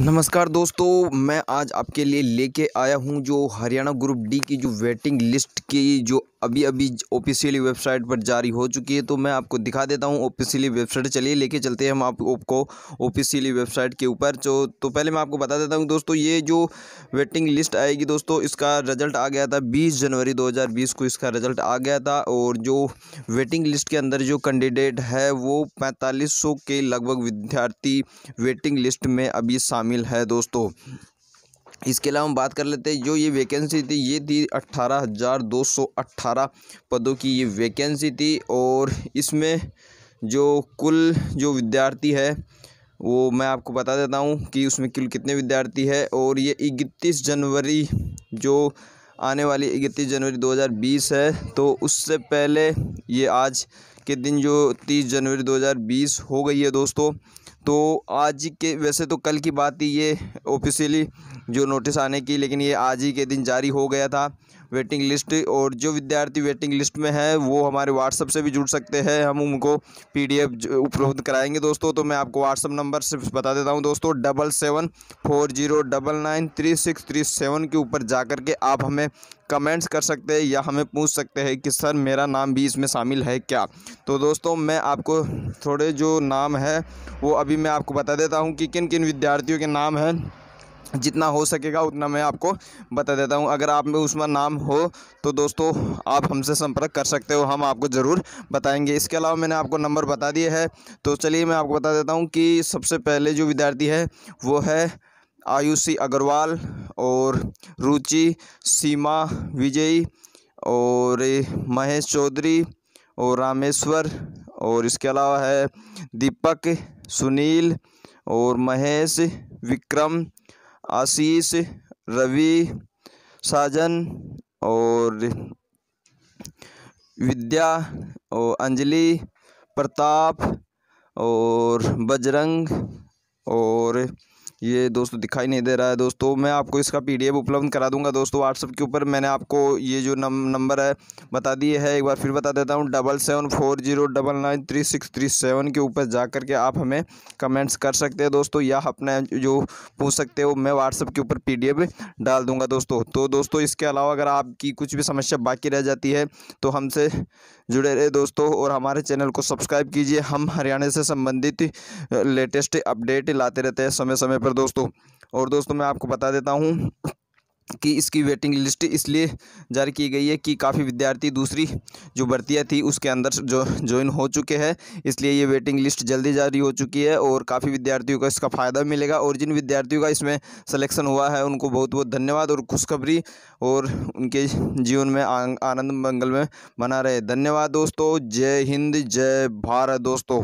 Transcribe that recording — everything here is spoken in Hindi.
नमस्कार दोस्तों मैं आज आपके लिए लेके आया हूं जो हरियाणा ग्रुप डी की जो वेटिंग लिस्ट की जो अभी अभी ऑफिशियली वेबसाइट पर जारी हो चुकी है तो मैं आपको दिखा देता हूँ ऑफिशियली वेबसाइट चलिए लेके चलते हैं हम आपको ऑफिशियली वेबसाइट के ऊपर जो तो पहले मैं आपको बता देता हूँ दोस्तों ये जो वेटिंग लिस्ट आएगी दोस्तों इसका रिजल्ट आ गया था बीस जनवरी दो को इसका रिजल्ट आ गया था और जो वेटिंग लिस्ट के अंदर जो कैंडिडेट है वो पैंतालीस के लगभग विद्यार्थी वेटिंग लिस्ट में अभी शामिल है दोस्तों इसके अलावा हम बात कर लेते हैं जो ये वैकेंसी थी ये थी अट्ठारह हज़ार दो सौ अट्ठारह पदों की ये वैकेंसी थी और इसमें जो कुल जो विद्यार्थी है वो मैं आपको बता देता हूँ कि उसमें कुल कितने विद्यार्थी है और ये इकतीस जनवरी जो आने वाली इकतीस जनवरी 2020 है तो उससे पहले ये आज के दिन जो 30 जनवरी 2020 हो गई है दोस्तों तो आज के वैसे तो कल की बात ही ये ऑफिशियली जो नोटिस आने की लेकिन ये आज ही के दिन जारी हो गया था वेटिंग लिस्ट और जो विद्यार्थी वेटिंग लिस्ट में है वो हमारे व्हाट्सअप से भी जुड़ सकते हैं हम उनको पीडीएफ उपलब्ध कराएंगे दोस्तों तो मैं आपको व्हाट्सअप नंबर सिर्फ बता देता हूँ दोस्तों double seven four zero double nine three six three seven के ऊपर जा कर के आप हमें कमेंट्स कर सकते हैं या हमें पूछ सकते हैं कि सर मेरा नाम भी इसमें शामिल है क्या तो दोस्तों मैं आपको थोड़े जो नाम है वो अभी मैं आपको बता देता हूँ कि किन किन विद्यार्थियों के नाम हैं जितना हो सकेगा उतना मैं आपको बता देता हूँ अगर आप में उसमें नाम हो तो दोस्तों आप हमसे संपर्क कर सकते हो हम आपको ज़रूर बताएंगे इसके अलावा मैंने आपको नंबर बता दिया है तो चलिए मैं आपको बता देता हूँ कि सबसे पहले जो विद्यार्थी है वो है आयुषी अग्रवाल और रुचि सीमा विजयी और महेश चौधरी और रामेश्वर और इसके अलावा है दीपक सुनील और महेश विक्रम आशीष रवि साजन और विद्या और अंजलि प्रताप और बजरंग और ये दोस्तों दिखाई नहीं दे रहा है दोस्तों मैं आपको इसका पीडीएफ उपलब्ध करा दूंगा दोस्तों व्हाट्सअप के ऊपर मैंने आपको ये जो नम नंबर है बता दिए है एक बार फिर बता देता हूँ double seven four zero double nine three six three seven के ऊपर जा कर के आप हमें कमेंट्स कर सकते हैं दोस्तों या अपने जो पूछ सकते हो मैं व्हाट्सअप के ऊपर पी डाल दूँगा दोस्तों तो दोस्तों इसके अलावा अगर आपकी कुछ भी समस्या बाकी रह जाती है तो हमसे जुड़े रहे दोस्तों और हमारे चैनल को सब्सक्राइब कीजिए हम हरियाणा से संबंधित लेटेस्ट अपडेट लाते रहते हैं समय समय पर दोस्तों और दोस्तों मैं आपको बता देता हूँ कि इसकी वेटिंग लिस्ट इसलिए जारी की गई है कि काफ़ी विद्यार्थी दूसरी जो भर्तियाँ थी उसके अंदर जो ज्वाइन हो चुके हैं इसलिए ये वेटिंग लिस्ट जल्दी जारी हो चुकी है और काफ़ी विद्यार्थियों का इसका फ़ायदा मिलेगा और जिन विद्यार्थियों का इसमें सिलेक्शन हुआ है उनको बहुत बहुत धन्यवाद और खुशखबरी और उनके जीवन में आनंद मंगल में बना रहे धन्यवाद दोस्तों जय हिंद जय भारत दोस्तों